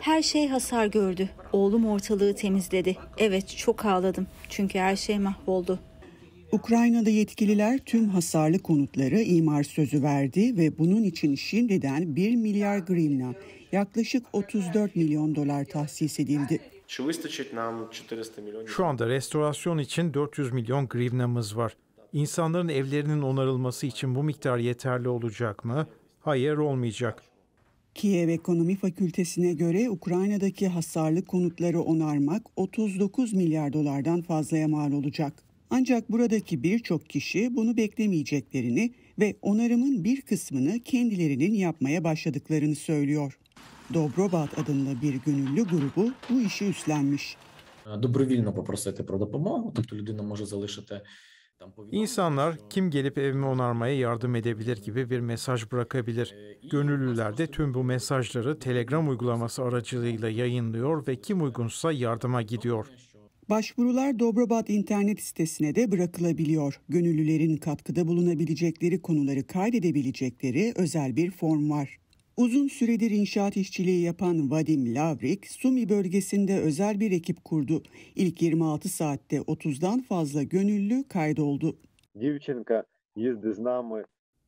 Her şey hasar gördü. Oğlum ortalığı temizledi. Evet çok ağladım. Çünkü her şey mahvoldu. Ukrayna'da yetkililer tüm hasarlı konutları imar sözü verdi ve bunun için şimdiden 1 milyar grivna, yaklaşık 34 milyon dolar tahsis edildi. Şu anda restorasyon için 400 milyon grivnamız var. İnsanların evlerinin onarılması için bu miktar yeterli olacak mı? Hayır olmayacak. Kiev Ekonomi Fakültesine göre Ukrayna'daki hasarlı konutları onarmak 39 milyar dolardan fazlaya mal olacak. Ancak buradaki birçok kişi bunu beklemeyeceklerini ve onarımın bir kısmını kendilerinin yapmaya başladıklarını söylüyor. Dobrobat adında bir gönüllü grubu bu işi üstlenmiş. Добровільно попросити про допомогу, тобто людина може залишити İnsanlar kim gelip evimi onarmaya yardım edebilir gibi bir mesaj bırakabilir. Ee, Gönüllüler de tüm bu mesajları Telegram uygulaması aracılığıyla yayınlıyor ve kim uygunsa yardıma gidiyor. Başvurular Dobrabat internet sitesine de bırakılabiliyor. Gönüllülerin katkıda bulunabilecekleri konuları kaydedebilecekleri özel bir form var. Uzun süredir inşaat işçiliği yapan Vadim Lavrik, Sumi bölgesinde özel bir ekip kurdu. İlk 26 saatte 30'dan fazla gönüllü kaydoldu.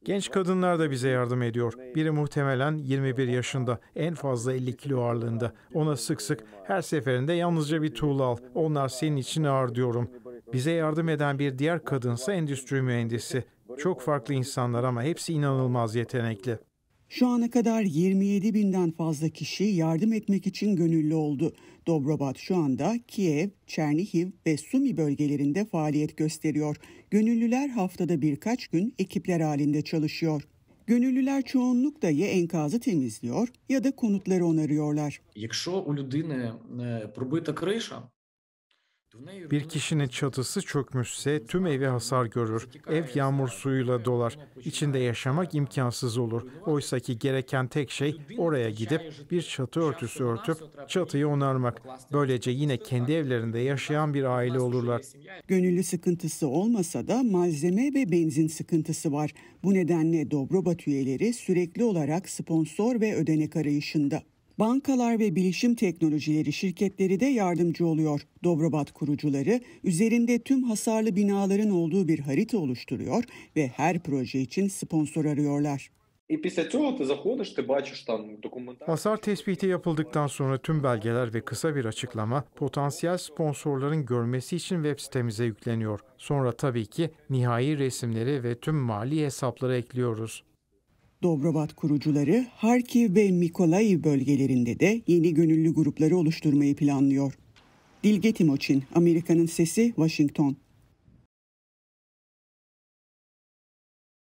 Genç kadınlar da bize yardım ediyor. Biri muhtemelen 21 yaşında, en fazla 50 kilo ağırlığında. Ona sık sık her seferinde yalnızca bir tuğla al. Onlar senin için ağır diyorum. Bize yardım eden bir diğer kadınsa endüstri mühendisi. Çok farklı insanlar ama hepsi inanılmaz yetenekli. Şu ana kadar 27 binden fazla kişi yardım etmek için gönüllü oldu. Dobrobat şu anda Kiev, Çernihiv ve Sumi bölgelerinde faaliyet gösteriyor. Gönüllüler haftada birkaç gün ekipler halinde çalışıyor. Gönüllüler çoğunlukla ya enkazı temizliyor ya da konutları onarıyorlar. Якщо у bir kişinin çatısı çökmüşse tüm evi hasar görür. Ev yağmur suyuyla dolar. İçinde yaşamak imkansız olur. Oysa ki gereken tek şey oraya gidip bir çatı örtüsü örtüp çatıyı onarmak. Böylece yine kendi evlerinde yaşayan bir aile olurlar. Gönüllü sıkıntısı olmasa da malzeme ve benzin sıkıntısı var. Bu nedenle Dobrobat üyeleri sürekli olarak sponsor ve ödenek arayışında. Bankalar ve bilişim teknolojileri şirketleri de yardımcı oluyor. Dobrobat kurucuları üzerinde tüm hasarlı binaların olduğu bir harita oluşturuyor ve her proje için sponsor arıyorlar. Hasar tespiti yapıldıktan sonra tüm belgeler ve kısa bir açıklama potansiyel sponsorların görmesi için web sitemize yükleniyor. Sonra tabii ki nihai resimleri ve tüm mali hesapları ekliyoruz. Dobrobat kurucuları Harkiv ve Mikolayev bölgelerinde de yeni gönüllü grupları oluşturmayı planlıyor. Dilge Timoçin, Amerika'nın Sesi, Washington.